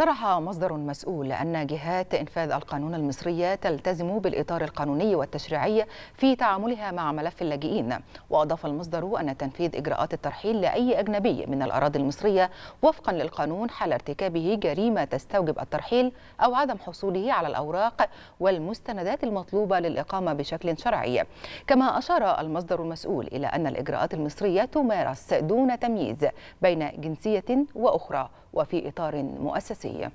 صرح مصدر مسؤول أن جهات إنفاذ القانون المصرية تلتزم بالإطار القانوني والتشريعي في تعاملها مع ملف اللاجئين وأضاف المصدر أن تنفيذ إجراءات الترحيل لأي أجنبي من الأراضي المصرية وفقا للقانون حال ارتكابه جريمة تستوجب الترحيل أو عدم حصوله على الأوراق والمستندات المطلوبة للإقامة بشكل شرعي كما أشار المصدر المسؤول إلى أن الإجراءات المصرية تمارس دون تمييز بين جنسية وأخرى وفي إطار مؤسسي